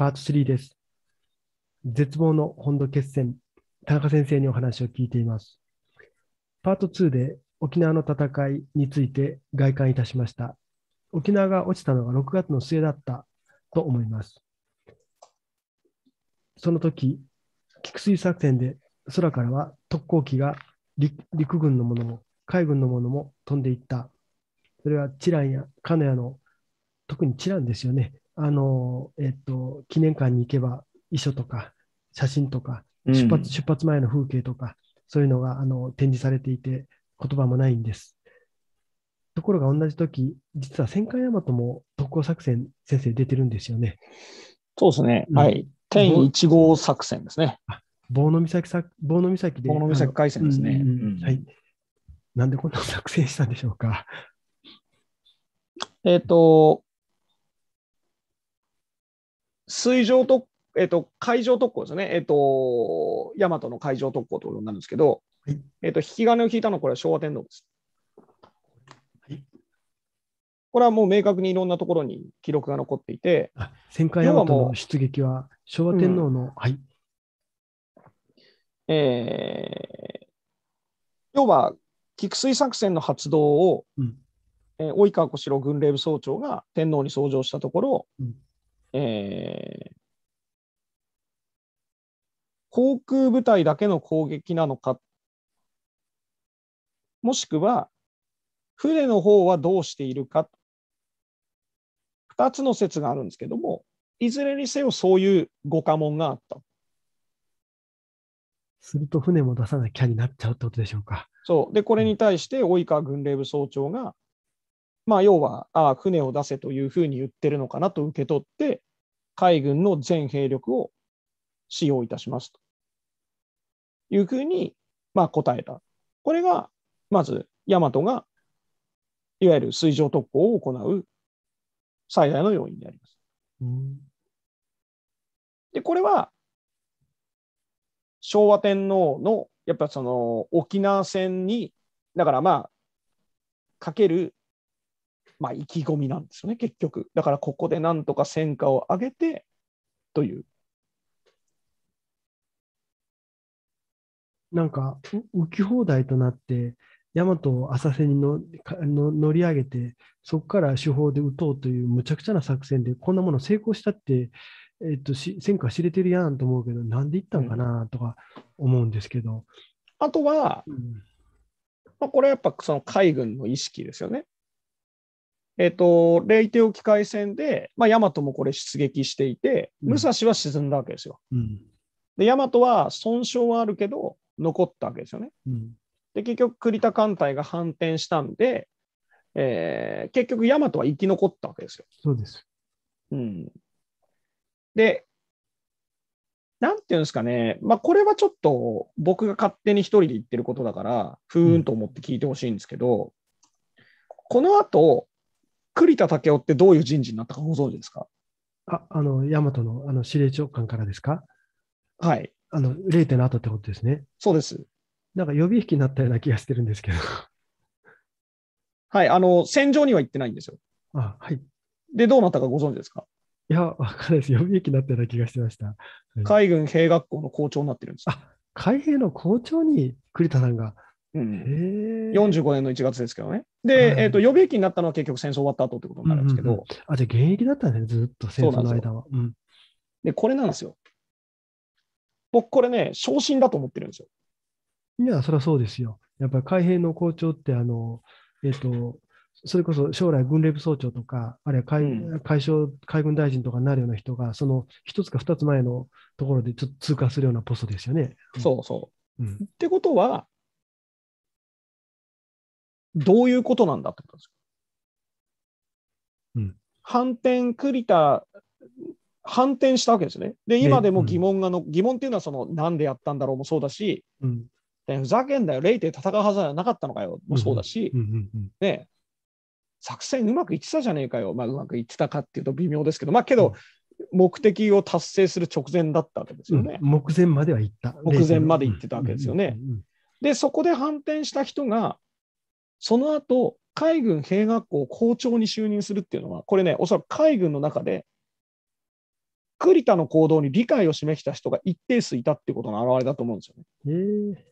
パート3です。絶望の本土決戦、田中先生にお話を聞いています。パート2で沖縄の戦いについて外観いたしました。沖縄が落ちたのが6月の末だったと思います。その時、菊水作戦で空からは特攻機が陸軍のものも海軍のものも飛んでいった。それはチランや鹿屋の特にチランですよね。あの、えっと、記念館に行けば、遺書とか写真とか、出発、うん、出発前の風景とか、そういうのがあの展示されていて、言葉もないんです。ところが同じ時、実は戦艦大和も特攻作戦、先生出てるんですよね。そうですね。はい。天1号作戦ですね。棒の岬棒ので。棒の岬海戦ですね、うんうん。はい。なんでこんな作戦したんでしょうか。えっ、ー、と、水上特、えっと、海上特攻ですね、えっと、大和の海上特攻ということなんですけど、はい、えっと、引き金を引いたのはこれは昭和天皇です。はい、これはもう明確にいろんなところに記録が残っていて、戦艦大和の出撃は昭和天皇の、はい。えー、要は、菊水作戦の発動を、うんえー、及川小四郎軍令部総長が天皇に奏上したところ、うんえー、航空部隊だけの攻撃なのか、もしくは船の方はどうしているか、2つの説があるんですけども、いずれにせよそういう誤家紋があった。すると船も出さなきゃになっちゃうってことでしょうか。そうでこれに対して及川軍令部総長がまあ、要はあ船を出せというふうに言ってるのかなと受け取って、海軍の全兵力を使用いたしますというふうに、まあ、答えた。これが、まず、大和が、いわゆる水上特攻を行う最大の要因であります。で、これは、昭和天皇の、やっぱその沖縄戦に、だからまあ、かけるまあ、意気込みなんですよね、結局。だからここでなんとか戦果を上げてという。なんか浮き放題となって、大和を浅瀬にのの乗り上げて、そこから手法で撃とうというむちゃくちゃな作戦で、こんなもの成功したって、えっと、し戦果知れてるやんと思うけど、なんでいったんかなとか思うんですけど。うん、あとは、うん、まあ、これはやっぱその海軍の意識ですよね。えっと、レイテ沖海戦で、まあ、大和もこれ出撃していて、武蔵は沈んだわけですよ。うん、で、大和は損傷はあるけど、残ったわけですよね。うん、で、結局、栗田艦隊が反転したんで、えー、結局、大和は生き残ったわけですよ。そうです。うん。で、なんていうんですかね、まあ、これはちょっと僕が勝手に一人で言ってることだから、ふーんと思って聞いてほしいんですけど、うん、この後栗田武雄ってどういう人事になったかご存知ですかあ、あの、大和のあの司令長官からですかはい。あの、0. 点の後ってことですね。そうです。なんか予備引になったような気がしてるんですけど。はい、あの、戦場には行ってないんですよ。あ、はい。で、どうなったかご存知ですかいや、わかんないです。予備役になったような気がしてました。海軍兵学校の校長になってるんですあ、海兵の校長に栗田さんがうん、45年の1月ですけどね。で、はい、えーと、予備役になったのは結局戦争終わった後ってことになるんですけど。うんうんうん、あじゃあ現役だったね、ずっと戦争の間は。で、うん、これなんですよ。僕、これね、昇進だと思ってるんですよ。いや、それはそうですよ。やっぱり海兵の校長って、あの、えっ、ー、と、それこそ将来軍令部総長とか、あるいは海うん、海将海軍大臣とかになるような人が、その一つか二つ前のところでちょっと通過するようなポストですよね。そうそう。うん、ってことは、どういうことなんだってことです。うん、反転、栗田、反転したわけですね。で、今でも疑問がの、ねうん、疑問っていうのは、その、なんでやったんだろうもそうだし、うん、ふざけんだよ、レイで戦うはずはなかったのかよもそうだし、ね、作戦うまくいってたじゃねえかよ、まあ、うまくいってたかっていうと微妙ですけど、まあ、けど、目的を達成する直前だったわけですよね。うん、目前までは行った。目前まで行ってたわけですよね。で、そこで反転した人が、その後、海軍兵学校校長に就任するっていうのは、これね、おそらく海軍の中で、栗田の行動に理解を示した人が一定数いたっていうことの表れだと思うんですよね。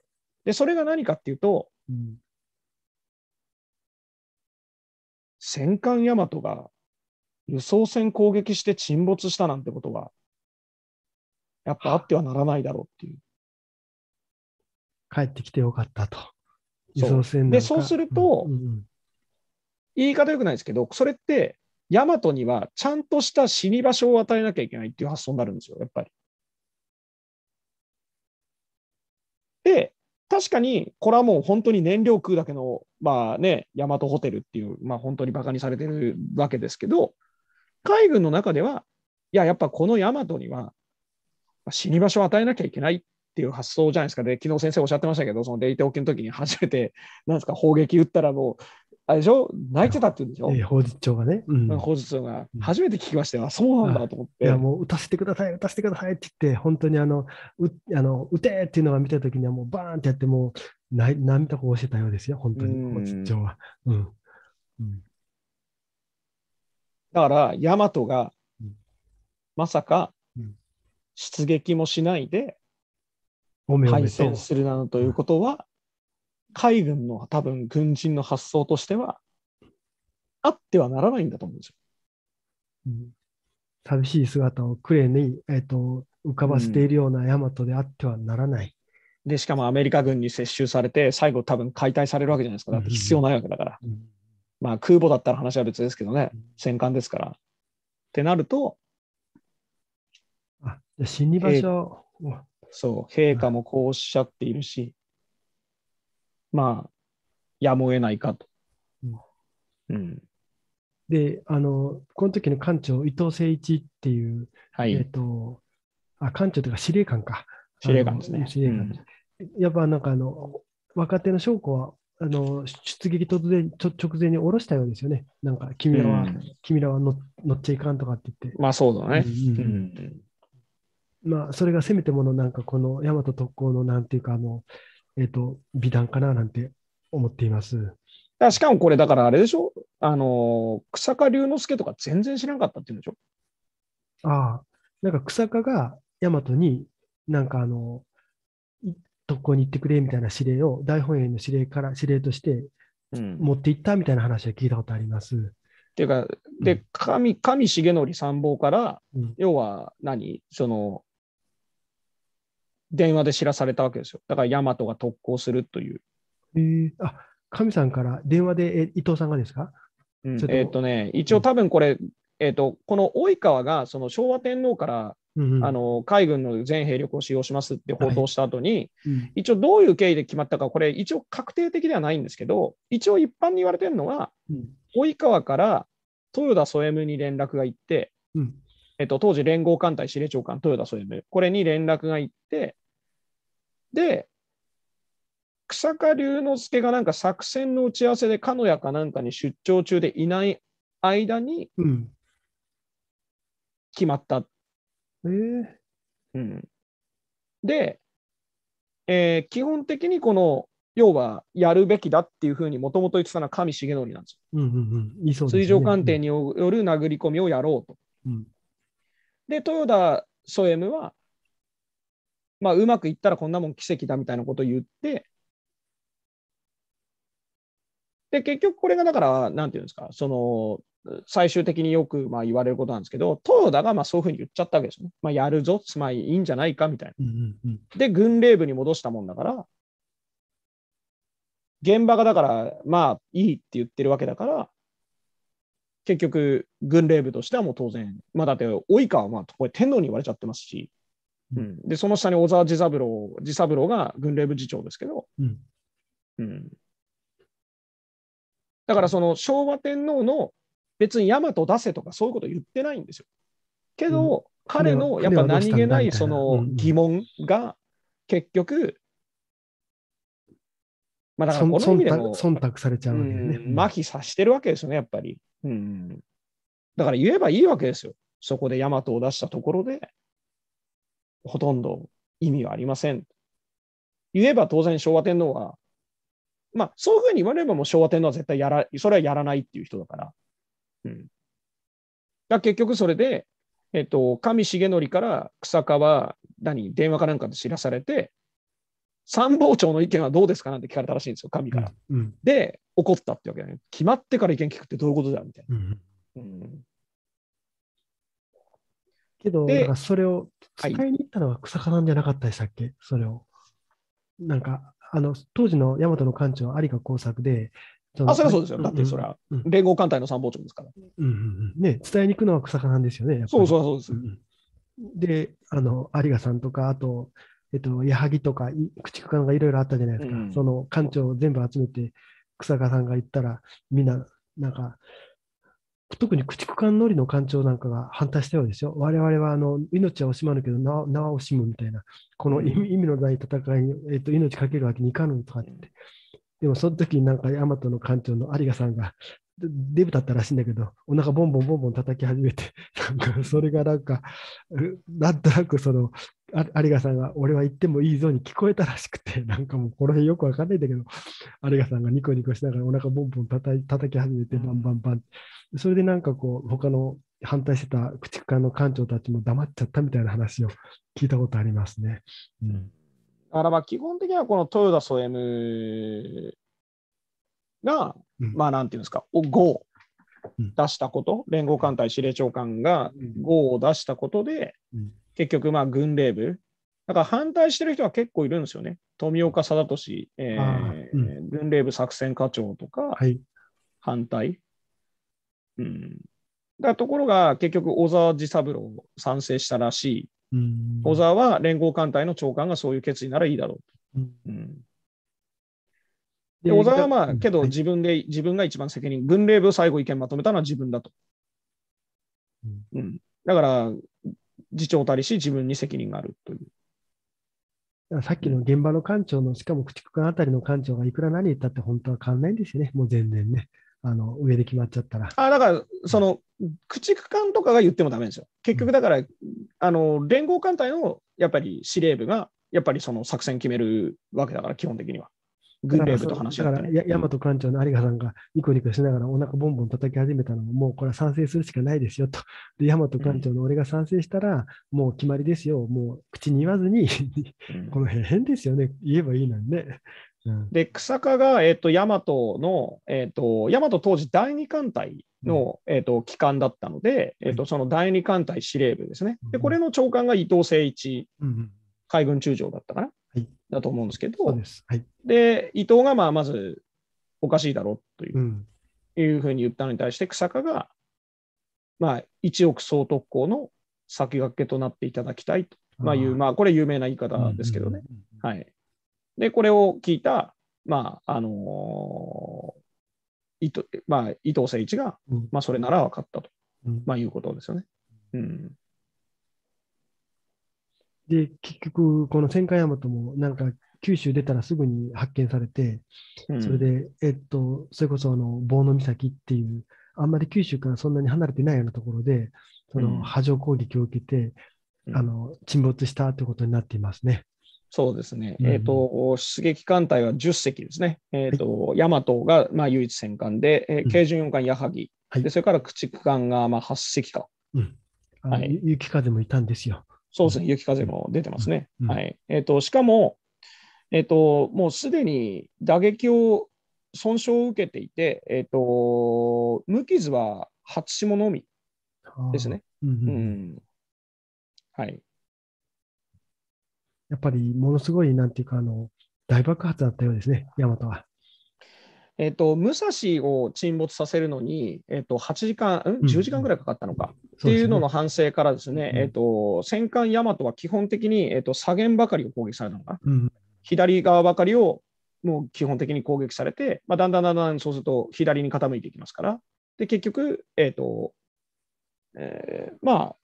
で、それが何かっていうと、うん、戦艦大和が輸送船攻撃して沈没したなんてことは、やっぱあってはならないだろうっていう。帰ってきてよかったと。そうでそうすると、うんうん、言い方よくないですけど、それって、ヤマトにはちゃんとした死に場所を与えなきゃいけないっていう発想になるんですよ、やっぱり。で、確かに、これはもう本当に燃料食うだけの、まあね、ヤマトホテルっていう、まあ、本当にバカにされてるわけですけど、海軍の中では、いや、やっぱこのヤマトには死に場所を与えなきゃいけないっていう発想じゃないですかで、ね、昨日先生おっしゃってましたけど、そのデイテオキの時に初めて、なんですか、砲撃撃ったらもう、あれでしょ泣いてたって言うんでしょ、え法律長がね。うん、法律長が、初めて聞きましたよ、うん、そうなんだと思って。いや、もう打たせてください、打たせてくださいって言って、本当にあのうあの打てっていうのが見たときには、もうバーンってやって、もうな涙こぼしてたようですよ、本当に、法律長は。うん、うん、だから、大和が、まさか出撃もしないで、敗戦するなどということは、海軍の多分軍人の発想としては、あってはならないんだと思うんですよ。うん、寂しい姿をクレに、えーと、浮かばせているような大和であってはならない。うん、でしかもアメリカ軍に接収されて、最後、多分解体されるわけじゃないですか、だって必要ないわけだから。うん、まあ、空母だったら話は別ですけどね、戦艦ですから。ってなると、あじゃ死に場所そう、陛下もこうおっしゃっているし、まあ、やむを得ないかと。うん、うん、で、あの、この時の艦長、伊藤誠一っていう、はい、えっ、ー、と、あ、艦長というか司令官か。司令官ですね。司令官うん、やっぱなんかあの、若手の将校は、あの出撃突然ちょ直前に降ろしたようですよね。なんか君らは、うん、君らは乗っちゃいかんとかって言って。まあそうだね。うん、うんまあ、それがせめてものなんかこの大和特攻のなんていうかあの、えっ、と、美談かななんて思っています。しかもこれ、だからあれでしょあの、草加龍之介とか全然知らなかったっていうんでしょああ、なんか草加が大和に、なんかあの、特攻に行ってくれみたいな指令を、大本営の指令から指令として持って行ったみたいな話は聞いたことあります。うん、っていうか、で、神、神重則参謀から、うん、要は何、その、電話で知らされたわけですよ。だから大和が特攻するという。えー、あ神さんから電話で、え伊藤さんがですか、うん、えっ、とね、一応多分これ、うん、えーと、とこの及川がその昭和天皇から、うんうん、あの海軍の全兵力を使用しますって報道した後に、はいうん、一応どういう経緯で決まったか、これ一応確定的ではないんですけど、一応一般に言われてるのは、及川から豊田添夢に連絡が行って、えっと、当時連合艦隊司令長官豊田宗務、これに連絡がいって、で、草加龍之介がなんか作戦の打ち合わせで鹿屋かなんかに出張中でいない間に決まった。うん、えー、うん、で、えー、基本的にこの要はやるべきだっていうふうにもともと言ってたのは上重則なんですよ。うんうんうん、水上艦艇による殴り込みをやろうと。うんで、豊田ソエムは、まあ、うまくいったらこんなもん奇跡だみたいなことを言って、で、結局これがだから、なんていうんですか、その、最終的によくまあ言われることなんですけど、豊田がまあそういうふうに言っちゃったわけですね。まあ、やるぞ、つまりいいんじゃないかみたいな。で、軍令部に戻したもんだから、現場がだから、まあいいって言ってるわけだから、結局、軍令部としてはもう当然、まあ、だって及川はまあこれ天皇に言われちゃってますし、うん、でその下に小沢治三郎治三郎が軍令部次長ですけど、うん、うん、だからその昭和天皇の別に大和出せとかそういうこと言ってないんですよ。けど、うん、彼のやっぱ何気ないその疑問が結局、まあ、だからこの意味でも忖度されちゃう、ね、麻痺させてるわけですよね、やっぱり。うん。だから言えばいいわけですよ。そこでヤマトを出したところで、ほとんど意味はありません。言えば当然昭和天皇は、まあそういうふうに言われればもう昭和天皇は絶対やら、それはやらないっていう人だから。うん。だ結局それで、えっと、上重則から草下は何電話かなんかで知らされて、参謀長の意見はどうですかなんて聞かれたらしいんですよ、神から。うん、で、怒ったってわけだね。決まってから意見聞くってどういうことだみたいな。うん、けど、それを使いに行ったのは草加さんじゃなかったでしたっけ、はい、それを。なんか、あの当時の大和の艦長、有賀耕作で、あ、それはそうですよ。だってそれは、連合艦隊の参謀長ですから。うんうんうん、ね、伝えに行くのは草加さんですよね。そうそうそうです。うん、で、あの有賀さんとか、あと、えっと、矢作とか、駆逐艦がいろいろあったじゃないですか。うん、その艦長を全部集めて、草加さんが行ったら、みんな、なんか、特に駆逐艦乗りの艦長なんかが反対したようでしょ、我々はあの命は惜しまぬけど名は惜しむみたいな、この意味のない戦いに、えっと、命かけるわけにいかぬとかって。でもその時になんか大和の艦長の有賀さんがデブだったらしいんだけど、お腹ボンボンボンボン叩き始めて、なんかそれがなんか、なんとなくその、有賀さんが俺は行ってもいいぞに聞こえたらしくて、なんかもうこの辺よくわかんないんだけど、有賀さんがニコニコしながらお腹ボンボン叩叩き始めて、バンバンバン。それでなんかこう、他の反対してた駆逐艦の艦長たちも黙っちゃったみたいな話を聞いたことありますね。うんだからまあ基本的にはこの豊田エムが、うん、まあなんていうんですか、5を出したこと、連合艦隊司令長官が5を出したことで、結局、まあ軍令部、だから反対してる人は結構いるんですよね。富岡貞俊、えー、うん、軍令部作戦課長とか、はい、反対。うん、だところが、結局、小沢治三郎賛成したらしい。うん、小沢は連合艦隊の長官がそういう決意ならいいだろうと。うん、うん、で小沢はまあ、けど自分で、自分が一番責任、軍令部を最後意見まとめたのは自分だと。うん、だから、次長たりし、自分に責任があるという。さっきの現場の館長の、しかも駆逐艦あたりの館長がいくら何言ったって本当は変わんないんですよね、もう全然ね。あの上で決まっちゃったら。あだから、その駆逐艦とかが言ってもだめですよ。結局、だから、うん、あの連合艦隊のやっぱり司令部が、やっぱりその作戦決めるわけだから、基本的には。グレーブと話し合っただから、大和館長の有賀さんがニコニコしながらお腹ボンボン叩き始めたのも、もうこれは賛成するしかないですよと。で、大和館長の俺が賛成したら、もう決まりですよ。もう口に言わずにこの辺変ですよね。言えばいいのにね。ん、で、草加が、えっ、ー、と、大和の、えっ、ー、と、大和当時第二艦隊の、うん、えっ、ー、と、機関だったので、えっ、と、その第二艦隊司令部ですね。で、これの長官が伊藤誠一。うん海軍中将だったかな、はい、だと思うんですけど、はい、で伊藤がまあまずおかしいだろうといううん、いうふうに言ったのに対して、日下が、まあ、一億総督攻の先駆けとなっていただきたいと、まあ、いう、まあ、これ有名な言い方ですけどね。はい、で、これを聞いた、まああのー、伊藤まあ、伊藤誠一が、うん、まあ、それなら分かったと、うん、まあ、いうことですよね。うんで、結局、この戦艦ヤマトも、なんか、九州出たらすぐに発見されて、それで、えっと、それこそ、あの、棒の岬っていう、あんまり九州からそんなに離れてないようなところで、その、波状攻撃を受けて、あの、沈没したということになっていますね。そうですね、えーと、出撃艦隊は10隻ですね、えーと大和が、まあ、唯一戦艦で、えー、軽巡洋艦矢作、はい、で、それから駆逐艦が、まあ、8隻か、うん、はい、雪風もいたんですよ。そうですね、雪風も出てますね。うん、はいえーと、しかも、えーと、もうすでに打撃を、損傷を受けていて、えーと、と無傷は初霜のみですね。うん、うんはい、やっぱりものすごい、なんていうかあの、大爆発だったようですね、大和は。えっと、武蔵を沈没させるのに、えっと、8時間、うん、10時間ぐらいかかったのか、っていうのの反省からですね、えっと、戦艦大和は基本的に、えっと、左舷ばかりを攻撃されたのか、左側ばかりをもう基本的に攻撃されて、まあ、だんだんだんだんそうすると左に傾いていきますから、で結局、えっとえー、まあ、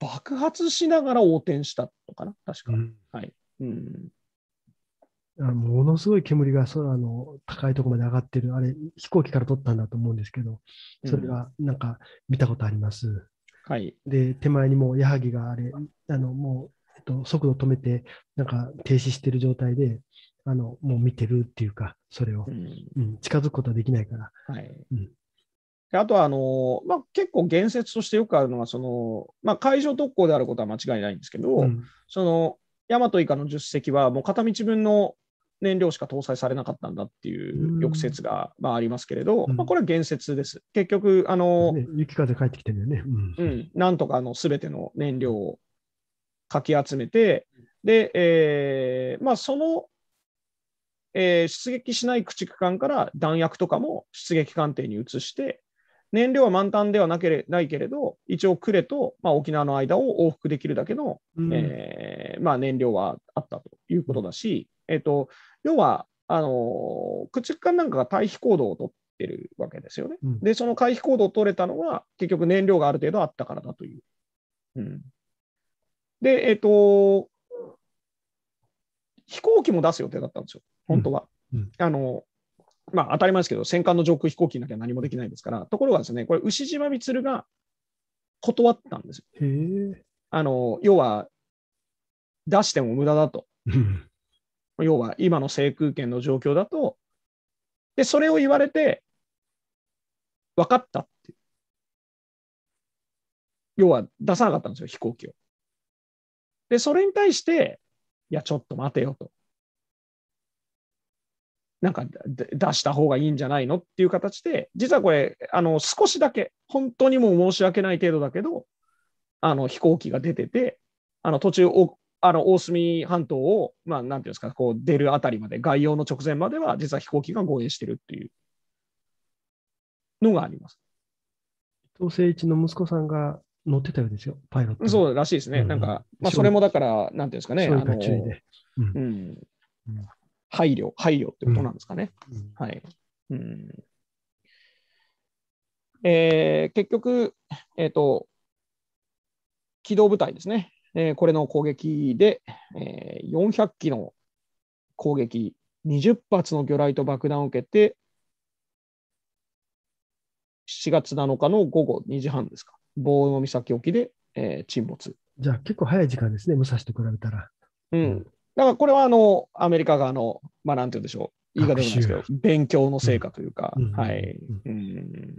爆発しながら横転したのかな、確か。うん、はいうんものすごい煙が空の高いところまで上がってる、あれ、飛行機から撮ったんだと思うんですけど、それはなんか見たことあります。うん、はい、で、手前にもう矢作があれ、あのもう、えっと、速度止めて、なんか停止してる状態で、あのもう見てるっていうか、それを、うん、うん、近づくことはできないから。はいうんあとはあの、まあ、結構言説としてよくあるのはその、まあ、海上特攻であることは間違いないんですけど、うん、その大和以下の10隻はもう片道分の燃料しか搭載されなかったんだっていう抑説が、まあ、ありますけれど、うん、まあ、これは言説です。結局、あの、ね、雪風帰ってきてるよね。うん、うん、なんとかすべての燃料をかき集めて、で、えー、まあ、その、えー、出撃しない駆逐艦から弾薬とかも出撃艦艇に移して、燃料は満タンではなけれないけれど、一応、呉と、まあ、沖縄の間を往復できるだけの、うん、えー、まあ、燃料はあったということだし、うん、えーと、要はあの駆逐艦なんかが退避行動をとってるわけですよね。うん、で、その回避行動を取れたのは、結局、燃料がある程度あったからだという。うん、で、えっ、ー、と、飛行機も出す予定だったんですよ、本当は。あのまあ、当たり前ですけど、戦艦の上空飛行機なきゃ何もできないですから、ところがですね、これ、牛島満が断ったんですよ。あの要は、出しても無駄だと。要は、今の制空権の状況だと、でそれを言われて、分かったって。要は、出さなかったんですよ、飛行機を。で、それに対して、いや、ちょっと待てよと。なんか出した方がいいんじゃないのっていう形で、実はこれ、あの少しだけ、本当にもう申し訳ない程度だけど、あの飛行機が出てて、あの途中お、あの大隅半島を、まあ、なんていうんですか、こう出るあたりまで、外洋の直前までは、実は飛行機が護衛してるっていうのがあります。伊藤誠一の息子さんが乗ってたようですよ、パイロット。そうらしいですね。うん、なんか、まあ、それもだから、なんていうんですかね。うん配慮、配慮ってことなんですかね。はいえ結局、えーと、機動部隊ですね、えー、これの攻撃で、えー、400機の攻撃、20発の魚雷と爆弾を受けて、7月7日の午後2時半ですか、棒の岬沖で、えー、沈没。じゃあ結構早い時間ですね、武蔵と比べたら。うん、だからこれはあのアメリカ側の、まあ、なんて言うんでしょう、言い方ないですけど、勉強の成果というか、うん、はい、うん、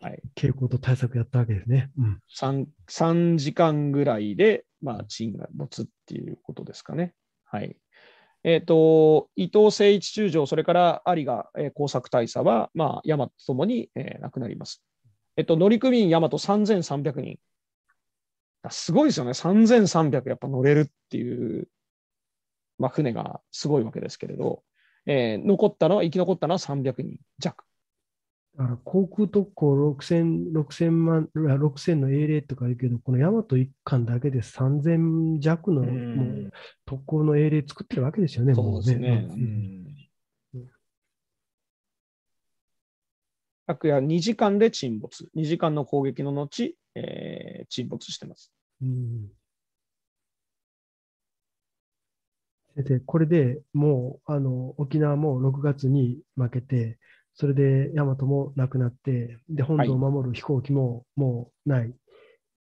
はい。傾向と対策やったわけですね。うん、3, 3時間ぐらいで、まあ、賃が持つっていうことですかね。はい。えーと、伊藤誠一中将、それから有賀、えー、工作大佐は、まあ、大和とともに、えー、亡くなります。えっ、と、乗組員大和3300人。すごいですよね、3300やっぱ乗れるっていうまあ、船がすごいわけですけれど、えー、残ったのは、生き残ったのは300人弱。だから航空特攻 6000, 6000万6000の英霊とか言うけど、この大和1巻だけで3000弱のもう特攻の英霊作ってるわけですよね、そうですね。昨夜2時間で沈没、2時間の攻撃の後、えー、沈没してます。うん先生、これでもうあの沖縄も6月に負けて、それで大和もなくなって、で本土を守る飛行機ももうない。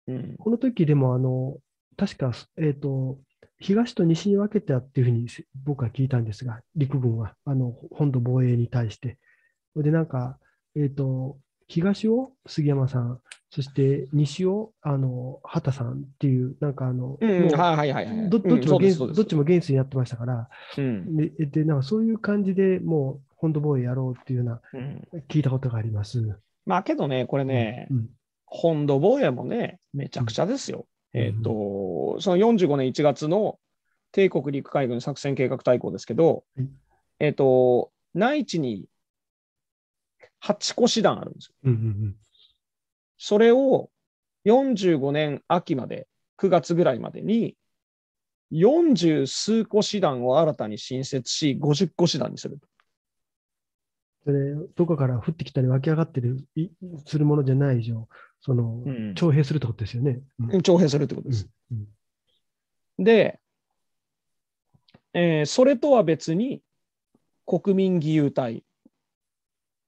はい、この時でもあの確か、えーと、東と西に分けたっていうふうに僕は聞いたんですが、陸軍はあの本土防衛に対して。でなんか、えーと、東を杉山さん、そして西をあの畑さんっていう、なんかあの、どっちも元帥やっになってましたから、うん、ででなんかそういう感じでもう、本土防衛やろうっていうような、聞いたことがあります。まあけどね、これね、うん、本土防衛もね、めちゃくちゃですよ。えっ、と、その45年1月の帝国陸海軍作戦計画大綱ですけど、えっ、と、内地に8個師団あるんですよ。うんうんうん、それを45年秋まで、9月ぐらいまでに、40数個師団を新たに新設し、50個師団にするそれ、どこから降ってきたり湧き上がってるするものじゃない以上、その、うん、徴兵するってことですよね。うん、徴兵するってことです。うんうん、で、えー、それとは別に、国民義勇隊、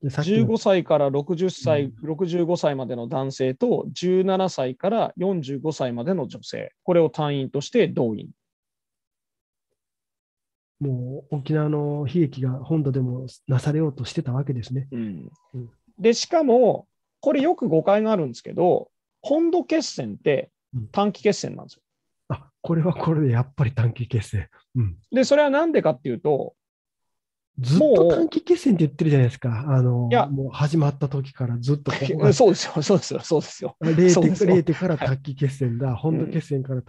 15歳から60歳、うん、65歳までの男性と、17歳から45歳までの女性、これを単位として動員。もう沖縄の悲劇が本土でもなされようとしてたわけですね。で、しかも、これよく誤解があるんですけど、本土決戦って短期決戦なんですよ。うん、あこれはこれでやっぱり短期決戦。うん、で、それはなんでかっていうと、ずっと短期決戦って言ってるじゃないですか。あの、いやもう始まった時からずっとここ そうですよ、そうですよ、そうですよ。0手から短期決戦だ、はい、本土決戦から、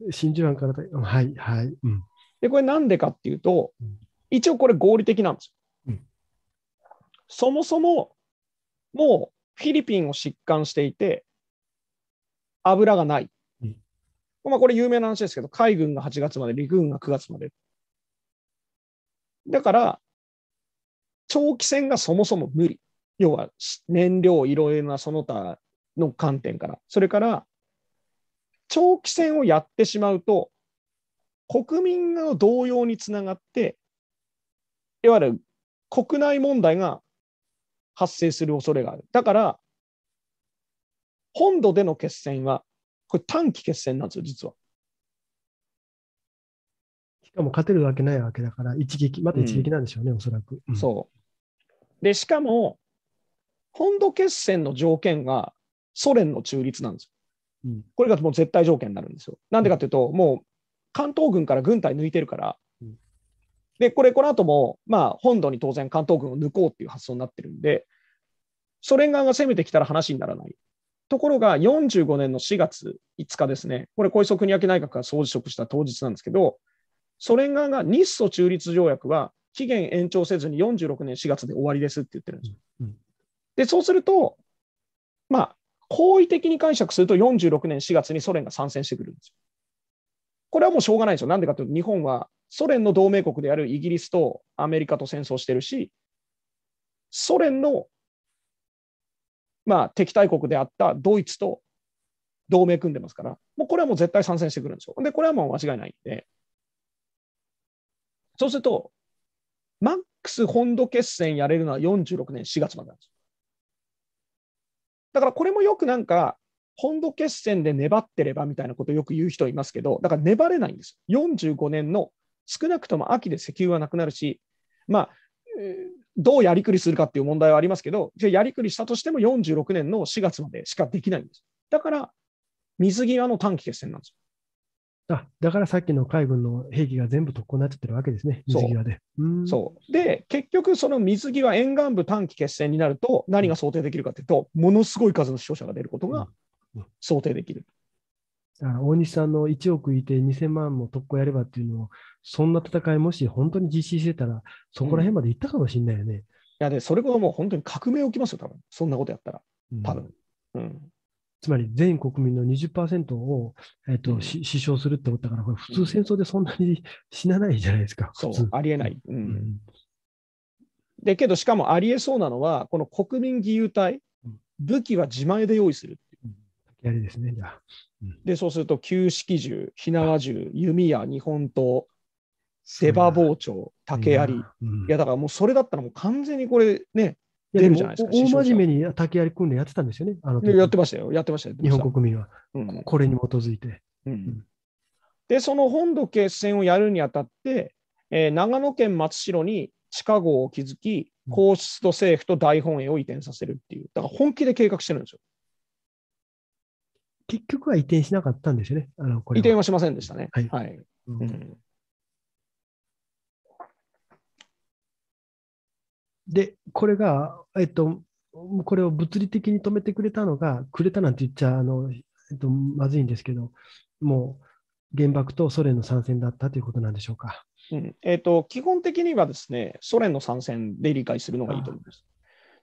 うん、真珠湾から、はい、はい。うん、で、これなんでかっていうと、うん、一応これ合理的なんですよ。そもそも、もうフィリピンを疾患していて、油がない。まあ、これ有名な話ですけど、海軍が8月まで、陸軍が9月まで。だから、長期戦がそもそも無理。要は燃料、いろいろなその他の観点から。それから、長期戦をやってしまうと、国民の動揺につながって、いわゆる国内問題が発生する恐れがある。だから、本土での決戦は、これ短期決戦なんですよ、実は。しかも勝てるわけないわけだから、一撃、また一撃なんでしょうね、うん、おそらく。そう。で、しかも、本土決戦の条件はソ連の中立なんですよ。これがもう絶対条件になるんですよ。なんでかというと、もう関東軍から軍隊抜いてるから、で、これ、この後も、まあ、本土に当然関東軍を抜こうっていう発想になってるんで、ソ連側が攻めてきたら話にならない。ところが、45年の4月5日ですね、これ、小磯国明内閣が総辞職した当日なんですけど、ソ連側が日ソ中立条約は期限延長せずに46年4月で終わりですって言ってるんですよ。で、そうすると、まあ、好意的に解釈すると46年4月にソ連が参戦してくるんですよ。これはもうしょうがないですよ。なんでかというと、日本はソ連の同盟国であるイギリスとアメリカと戦争してるし、ソ連の、まあ、敵対国であったドイツと同盟組んでますから、もうこれはもう絶対参戦してくるんですよ。で、これはもう間違いないんで、そうすると、マックス本土決戦やれるのは46年4月までなんです。だからこれもよくなんか、本土決戦で粘ってればみたいなことをよく言う人いますけど、だから粘れないんです。45年の少なくとも秋で石油はなくなるし、まあ、どうやりくりするかっていう問題はありますけど、じゃやりくりしたとしても46年の4月までしかできないんです。だから、水際の短期決戦なんです。あだからさっきの海軍の兵器が全部特攻になっちゃってるわけですね、水際で。そうで、結局、その水際沿岸部短期決戦になると、何が想定できるかというと、ものすごい数の死傷者が出ることが想定できる。だから大西さんの1億いて2000万も特攻やればっていうのを、そんな戦い、もし本当に実施してたら、そこら辺まで行ったかもしれないよね。うん、いやで、それこそもう本当に革命起きますよ、多分そんなことやったら、多分、うん、うんつまり全国民の20%を、えっと、死傷するって思ったから、これ普通戦争でそんなに死なないじゃないですか。そう、ありえない。うん、うん、でけど、しかもありえそうなのは、この国民義勇隊、武器は自前で用意するやりですね、じゃあ。で、そうすると、旧式銃、火縄銃、弓矢、日本刀、セバ包丁、竹槍、いやだからもうそれだったら、もう完全にこれね、出るじゃないですか。大真面目に竹槍訓練やってたんですよね。あのやってましたよ。やってましたよ。日本国民は、うん、これに基づいて、うんうん、で、その本土決戦をやるにあたって、えー、長野県松代に地下壕を築き、皇室と政府と大本営を移転させるっていう、だから本気で計画してるんですよ。結局は移転しなかったんですよね。あの移転はしませんでしたね。はい、はいうん、で、これが、えっと、これを物理的に止めてくれたのが、くれたなんて言っちゃあの、えっと、まずいんですけど、もう原爆とソ連の参戦だったということなんでしょうか。うんえーと、基本的にはですねソ連の参戦で理解するのがいいと思います。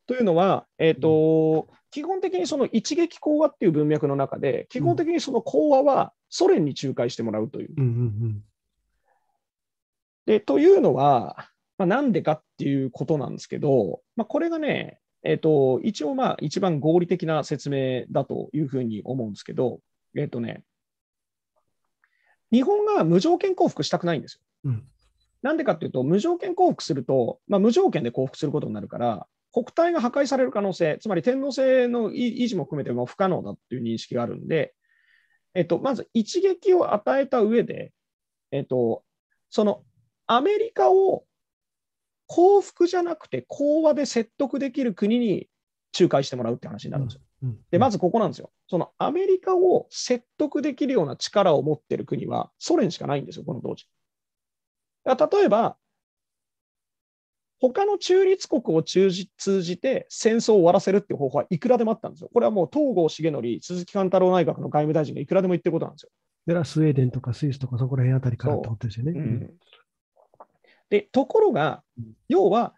というのは、えーと、うん、基本的にその一撃講和っていう文脈の中で、基本的にその講和はソ連に仲介してもらうという。うんうんうん、でというのは、まあ、なんでかっていうことなんですけど、まあ、これがね、えっ、ー、と、一応まあ一番合理的な説明だというふうに思うんですけど、えっ、ー、とね、日本が無条件降伏したくないんですよ。うん、なんでかっていうと、無条件降伏すると、まあ、無条件で降伏することになるから、国体が破壊される可能性、つまり天皇制の維持も含めても不可能だという認識があるんで、えっと、まず一撃を与えた上で、えっと、そのアメリカを幸福じゃなくて講和で説得できる国に仲介してもらうって話になるんですよ。うんうん、でまずここなんですよ。そのアメリカを説得できるような力を持ってる国はソ連しかないんですよ、この当時。だ例えば、他の中立国を通じ通じて戦争を終わらせるっていう方法はいくらでもあったんですよ。これはもう東郷重則、鈴木貫太郎内閣の外務大臣がいくらでも言ってることなんですよ。スウェーデンとかスイスとかそこら辺あたりからってことですよね。うん、でところが、要は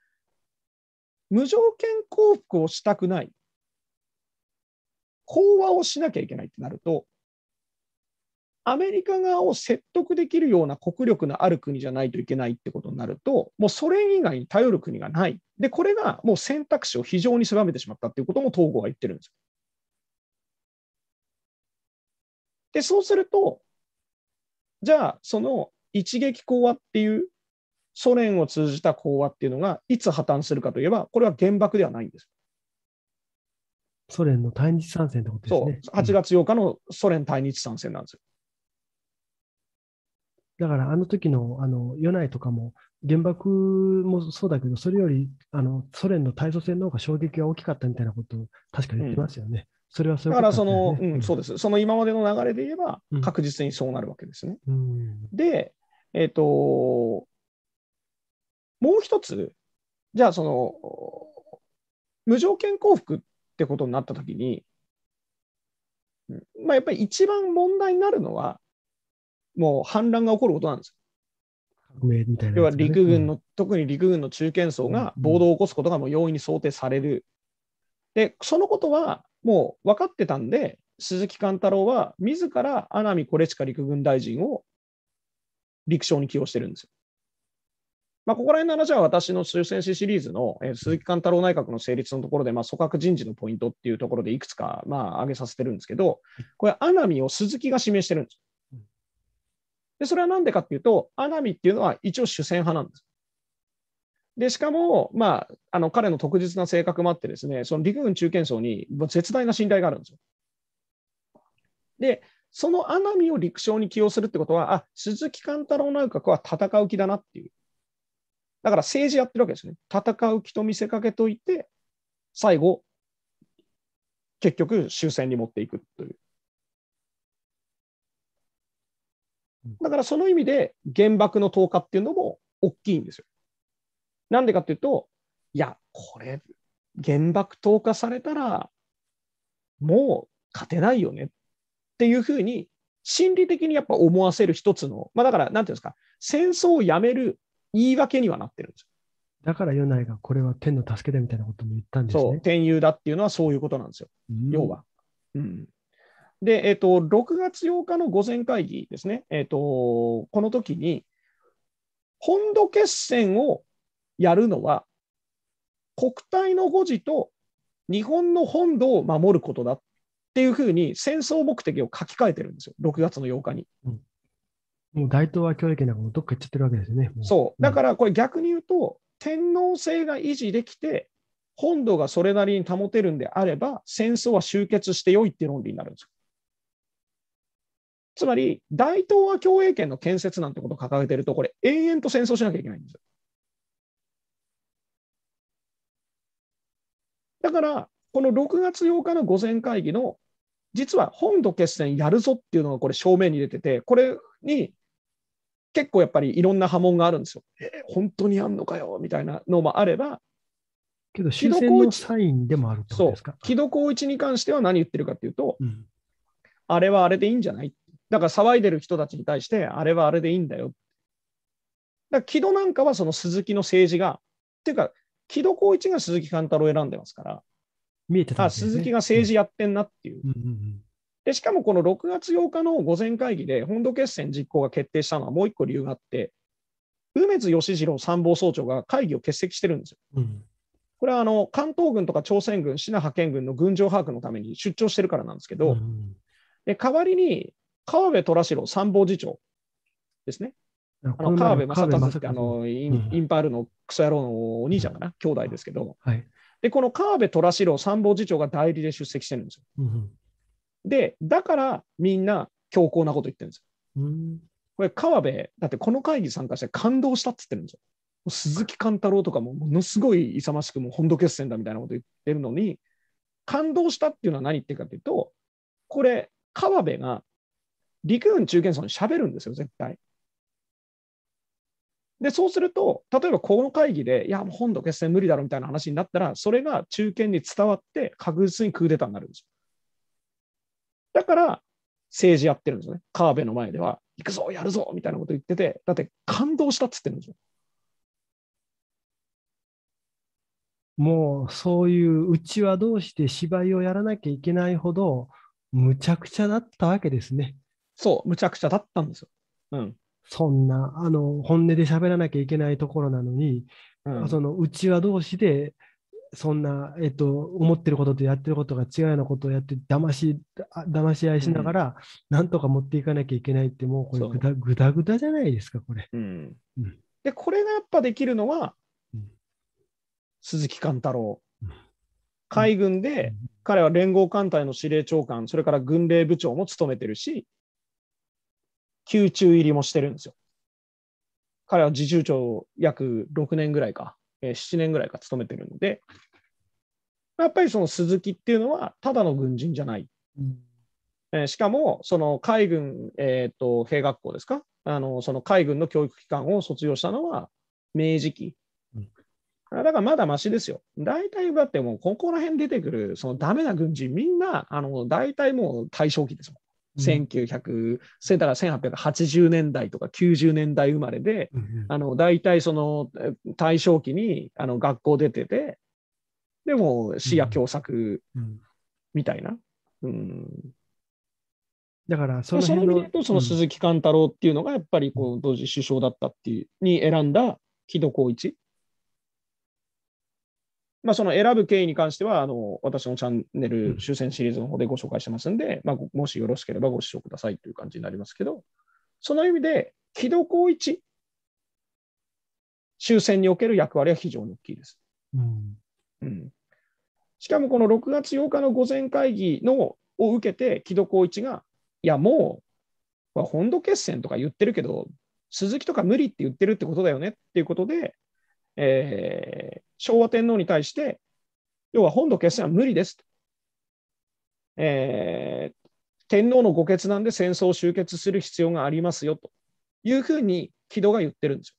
無条件降伏をしたくない、講和をしなきゃいけないってなると、アメリカ側を説得できるような国力のある国じゃないといけないってことになると、もうそれ以外に頼る国がない、でこれがもう選択肢を非常に狭めてしまったっていうことも東郷は言ってるんですよ。でそうすると、じゃあ、その一撃講和っていうソ連を通じた講和っていうのがいつ破綻するかといえば、これは原爆ではないんです。ソ連の対日参戦ってことですね。そう、8月8日のソ連対日参戦なんですよ。だからあの時のあの米内とかも原爆もそうだけど、それよりあのソ連の対ソ戦の方が衝撃が大きかったみたいなことを確かに言ってますよね。うん、それはそれ、ね、だからその、うん、そうです。その今までの流れで言えば、確実にそうなるわけですね。うん、で、えっ、ー、と、もう一つ、じゃあその、無条件降伏ってことになったときに、まあ、やっぱり一番問題になるのは、もう反乱が起こることなんですよ。要は陸軍の、特に陸軍の中堅層が暴動を起こすことがもう容易に想定される。で、そのことはもう分かってたんで、鈴木貫太郎は自ら阿南惟親陸軍大臣を陸将に起用してるんですよ。まあ、ここら辺の話は私の終戦史シリーズの、えー、鈴木貫太郎内閣の成立のところで、まあ、組閣人事のポイントっていうところでいくつか、まあ、挙げさせてるんですけど、これ、アナミを鈴木が指名してるんです。で、それはなんでかっていうと、アナミっていうのは一応主戦派なんです。で、しかも、まあ、あの彼の特実な性格もあってですね、その陸軍中堅層に絶大な信頼があるんですよ。で、そのアナミを陸将に起用するってことは、あ、鈴木貫太郎内閣は戦う気だなっていう。だから政治やってるわけですね。戦う気と見せかけといて、最後、結局終戦に持っていくという。だからその意味で原爆の投下っていうのも大きいんですよ。なんでかっていうと、いや、これ、原爆投下されたら、もう勝てないよねっていうふうに、心理的にやっぱ思わせる一つの、まあ、だから、なんていうんですか、戦争をやめる言い訳にはなってるんですよ。だから、ナ内がこれは天の助けだみたいなことも言ったんですね。そう、天佑だっていうのはそういうことなんですよ、うん、要は。うん、で、えっ、ー、と、6月8日の午前会議ですね、えっ、ー、と、この時に、本土決戦をやるのは、国体の護持と日本の本土を守ることだっていうふうに戦争目的を書き換えてるんですよ、6月の8日に。うん、もう大東亜教育なんかもどっか行っちゃってるわけですよね。そう。だからこれ逆に言うと、天皇制が維持できて、本土がそれなりに保てるんであれば、戦争は終結してよいっていう論理になるんですつまり、大東亜共栄圏の建設なんてことを掲げてると、これ、延々と戦争しなきゃいけないんですよ。だから、この6月8日の午前会議の、実は本土決戦やるぞっていうのがこれ、正面に出てて、これに結構やっぱりいろんな波紋があるんですよ。えー、本当にあんのかよみたいなのもあれば、けど終戦のサインでもあるってことですか木戸浩一に関しては何言ってるかっていうと、うん、あれはあれでいいんじゃないだから騒いでる人たちに対して、あれはあれでいいんだよ。だ木戸なんかはその鈴木の政治が、っていうか、木戸浩一が鈴木貫太郎を選んでますから、見えてた、ね、鈴木が政治やってんなっていう。うんうんうんでしかもこの6月8日の午前会議で本土決戦実行が決定したのはもう1個理由があって、梅津義次郎参謀総長が会議を欠席してるんですよ。うん、これはあの関東軍とか朝鮮軍、支那派遣軍の軍情把握のために出張してるからなんですけど、うん、で代わりに川辺虎四郎参謀次長ですね。あの川辺正和ってあのイン、うん、インパールのクソ野郎のお兄ちゃんかな、兄弟ですけど、はい、でこの川辺虎四郎参謀次長が代理で出席してるんですよ。で、だからみんな強硬なこと言ってるんですよ。うんこれ、川辺、だってこの会議参加して感動したっつってるんですよ。鈴木貫太郎とかもものすごい勇ましくも本土決戦だみたいなこと言ってるのに、感動したっていうのは何言ってるかっていうと、これ、川辺が陸軍中堅層に喋るんですよ、絶対。で、そうすると、例えばこの会議で、いや、もう本土決戦無理だろみたいな話になったら、それが中堅に伝わって、確実にクーデターになるんですよ。だから政治やってるんですよね。河辺の前では、行くぞ、やるぞみたいなこと言ってて、だって感動したっつってるんですよ。もうそういううちはどうして芝居をやらなきゃいけないほど、むちゃくちゃだったわけですね。そう、むちゃくちゃだったんですよ。うん、そんな、あの、本音で喋らなきゃいけないところなのに、うん、そのうちは同士でそんな、えっと、思ってることとやってることが違うようなことをやって、騙し、騙し合いしながら、なんとか持っていかなきゃいけないって、もうこれぐだ、ぐだぐだじゃないですか、これ。うん。うん、で、これがやっぱできるのは、うん、鈴木貫太郎。海軍で、彼は連合艦隊の司令長官、それから軍令部長も務めてるし、宮中入りもしてるんですよ。彼は自重長約6年ぐらいか。7年ぐらいか勤めてるので、やっぱりその鈴木っていうのは、ただの軍人じゃない。うん、しかも、その海軍、えーと、兵学校ですかあの、その海軍の教育機関を卒業したのは明治期。うん、だからまだましですよ。大体だってもうここら辺出てくるそのダメな軍人みんなあの大体もう大正期ですも1900、だから1880年代とか90年代生まれで、うん、あの大体その大正期にあの学校出てて、でも視野共作みたいな。うん、だからそのその意味でと、その鈴木貫太郎っていうのがやっぱりこう同時首相だったっていうに選んだ木戸浩一。まあ、その選ぶ経緯に関しては、あの私のチャンネル、終戦シリーズの方でご紹介してますんで、まあ、もしよろしければご視聴くださいという感じになりますけど、その意味で、木戸光一、終戦における役割は非常に大きいです。うんうん、しかもこの6月8日の午前会議のを受けて、木戸光一が、いや、もう、本土決戦とか言ってるけど、鈴木とか無理って言ってるってことだよねっていうことで、えー、昭和天皇に対して、要は本土決戦は無理ですえー、天皇のご決断で戦争を終結する必要がありますよというふうに木戸が言ってるんですよ、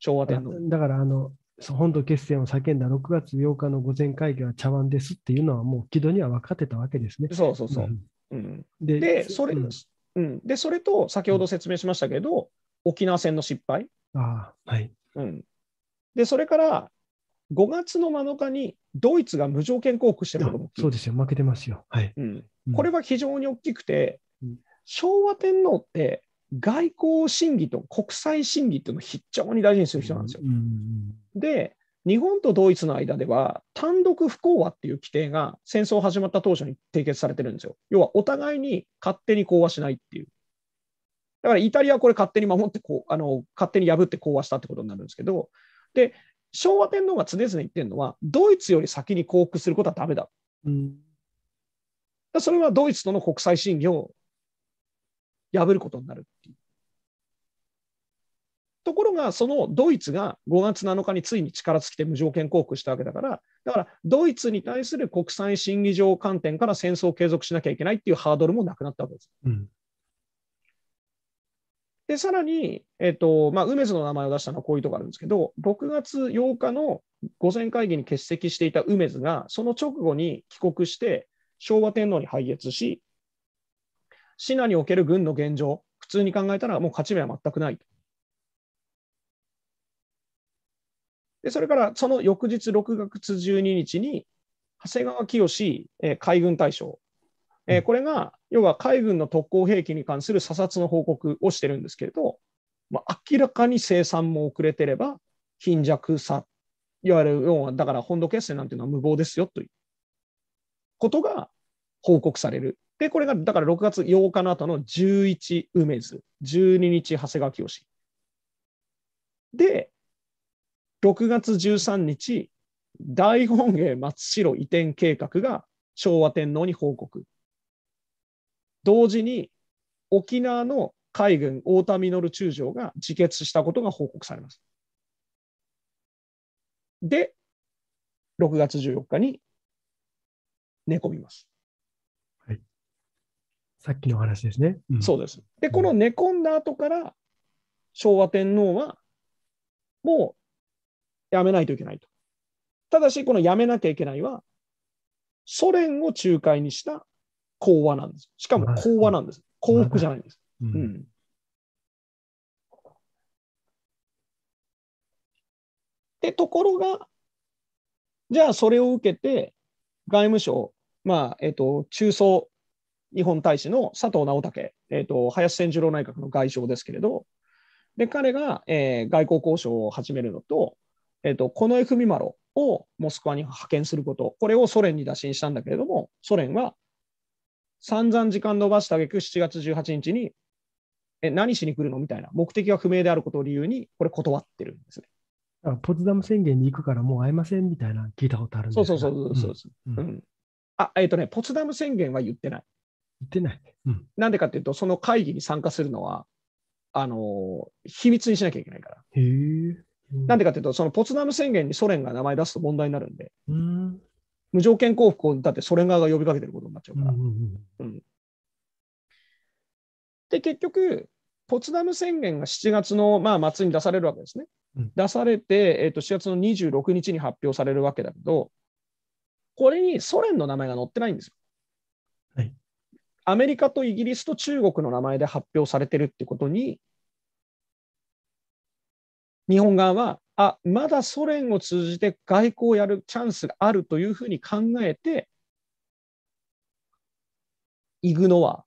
昭和天皇。だからあの本土決戦を叫んだ6月8日の午前会議は茶碗ですっていうのは、もう木戸には分かってたわけですね。そうそうそう。うん、でそれ、うんうん、でそれと先ほど説明しましたけど、沖縄戦の失敗。あはいうん、で、それから5月の7日にドイツが無条件降伏してるそうですよ、負けてますよ。はいうん、これは非常に大きくて、うん、昭和天皇って外交審議と国際審議っていうのを非常に大事にする人なんですよ。うん、で、日本とドイツの間では、単独不幸和っていう規定が戦争始まった当初に締結されてるんですよ。要はお互いに勝手に講和しないっていう。だからイタリアはこれ勝手に守ってこうあの、勝手に破って講和したってことになるんですけど、で、昭和天皇が常々言ってるのは、ドイツより先に降伏することはだめだ。うん、それはドイツとの国際審議を破ることになるいう。ところが、そのドイツが5月7日についに力尽きて無条件降伏したわけだから、だからドイツに対する国際審議上観点から戦争を継続しなきゃいけないっていうハードルもなくなったわけです。うんで、さらに、えっと、まあ、梅津の名前を出したのはこういうところあるんですけど、6月8日の御前会議に欠席していた梅津が、その直後に帰国して、昭和天皇に拝謁し、シナにおける軍の現状、普通に考えたらもう勝ち目は全くない。で、それからその翌日6月12日に、長谷川清、え海軍大将えこれが要は海軍の特攻兵器に関する査察の報告をしてるんですけれど、まあ、明らかに生産も遅れてれば貧弱さいわゆる要はだから本土決戦なんていうのは無謀ですよということが報告される。で、これがだから6月8日の後の11梅津、12日長谷川清。で、6月13日、大本営松代移転計画が昭和天皇に報告。同時に沖縄の海軍太田稔中将が自決したことが報告されます。で、6月14日に寝込みます。はい、さっきの話ですね。うん、そうです。で、この寝込んだ後から昭和天皇はもうやめないといけないと。ただし、このやめなきゃいけないは、ソ連を仲介にした講和なんです。しかも講和なんです。幸福じゃないんです。うん。で、ところが、じゃあそれを受けて、外務省、まあ、えっ、ー、と、中層日本大使の佐藤直武、えっ、ー、と、林千十郎内閣の外相ですけれど、で、彼が、えー、外交交渉を始めるのと、えっ、ー、と、近衛文丸をモスクワに派遣すること、これをソ連に打診したんだけれども、ソ連は散々時間延ばした挙句7月18日に、え、何しに来るのみたいな、目的が不明であることを理由に、これ断ってるんですね。ポツダム宣言に行くからもう会えませんみたいな聞いたことあるんですそうそうそうそうそう、ん、うん、あ、えっ、ー、とね、ポツダム宣言は言ってない。言ってない。うん、なんでかっていうと、その会議に参加するのは、あのー、秘密にしなきゃいけないから。へえ。なんでかというと、そのポツダム宣言にソ連が名前出すと問題になるんで、うん、無条件降伏を、だってソ連側が呼びかけてることになっちゃうから。うん、うん、で、結局、ポツダム宣言が7月の、まあ、末に出されるわけですね。うん、出されて、えーと、4月の26日に発表されるわけだけど、これにソ連の名前が載ってないんですよ。アメリカとイギリスと中国の名前で発表されてるってことに、日本側はあまだソ連を通じて外交をやるチャンスがあるというふうに考えてイグノは、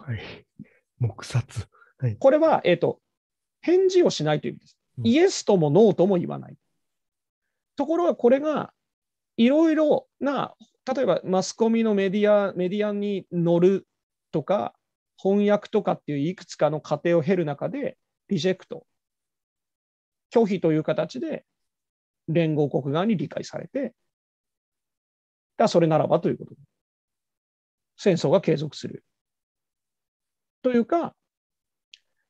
はい、黙殺、はい、これは、えーと、と返事をしないという意味です、うん、イエスともノーとも言わないところがこれがいろいろな例えばマスコミのメディアメディアに乗るとか翻訳とかっていういくつかの過程を経る中でリジェクト拒否という形で連合国側に理解されて、だそれならばということ。戦争が継続する。というか、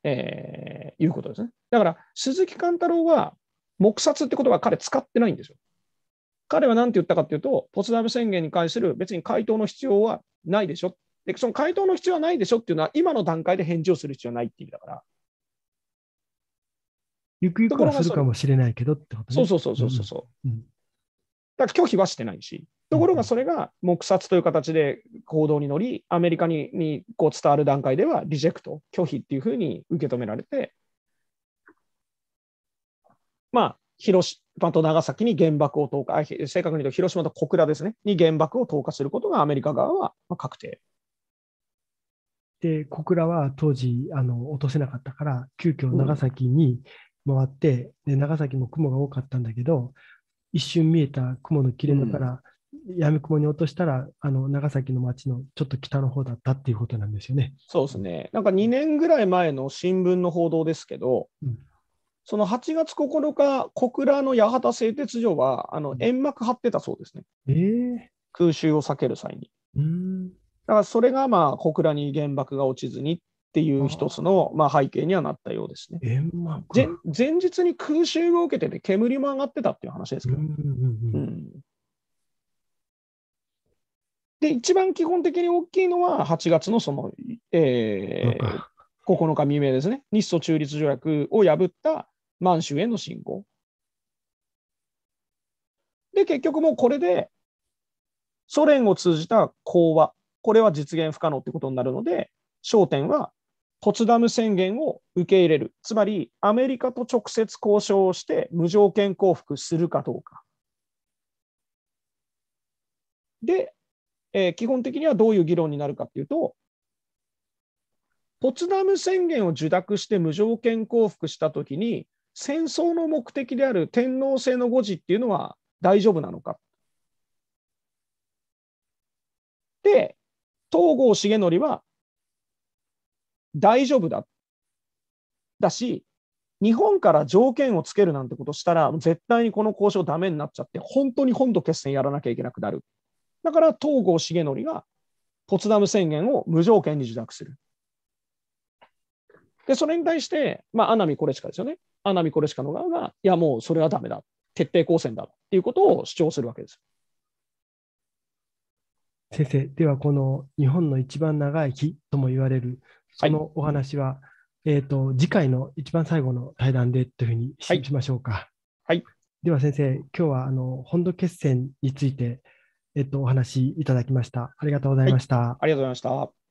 えー、いうことですね。だから、鈴木貫太郎は、黙殺って言葉は彼使ってないんですよ。彼は何て言ったかっていうと、ポツダム宣言に関する別に回答の必要はないでしょ。で、その回答の必要はないでしょっていうのは、今の段階で返事をする必要はないっていう意味だから。ゆくゆくはするかもしれないけどってこと、ね、そうそうそうそうそう。うん、だから拒否はしてないし。ところがそれが黙殺という形で行動に乗り、アメリカににこう伝わる段階ではリジェクト、拒否っていうふうに受け止められて、まあ、広島と長崎に原爆を投下、正確に言うと広島と小倉ですね、に原爆を投下することがアメリカ側は確定。で、小倉は当時あの落とせなかったから、急遽長崎に回って、で長崎も雲が多かったんだけど、一瞬見えた雲の切れ目から、やみくもに落としたら、あの長崎の町のちょっと北の方だったっていうことなんですよね。そうですね。なんか2年ぐらい前の新聞の報道ですけど、うん、その8月9日、小倉の八幡製鉄所はあの煙幕張ってたそうですね。えー、空襲を避ける際に。うんだからそれがまあ小倉に原爆が落ちずにっっていう一つのまあ背景にはなったようですね。前日に空襲を受けてて煙も上がってたっていう話ですけど。で一番基本的に大きいのは8月のその、えー、9日未明ですね、日ソ中立条約を破った満州への侵攻。で、結局もうこれでソ連を通じた講和、これは実現不可能ってことになるので、焦点はポツダム宣言を受け入れる。つまり、アメリカと直接交渉をして無条件降伏するかどうか。で、えー、基本的にはどういう議論になるかというと、ポツダム宣言を受諾して無条件降伏したときに、戦争の目的である天皇制の誤字っていうのは大丈夫なのか。で、東郷重則は大丈夫だ。だし、日本から条件をつけるなんてことしたら、絶対にこの交渉ダメになっちゃって、本当に本土決戦やらなきゃいけなくなる。だから、東郷重則がポツダム宣言を無条件に受諾する。で、それに対して、まあ、アナミ・コレシカですよね。アナミ・コレシカの側が、いや、もうそれはダメだ。徹底抗戦だっていうことを主張するわけです。先生、ではこの日本の一番長い木とも言われるそのお話は、はい、えっ、ー、と、次回の一番最後の対談でというふうにしましょうか。はい。では先生、今日は、あの、本土決戦について、えっと、お話しいただきました。ありがとうございました。はい、ありがとうございました。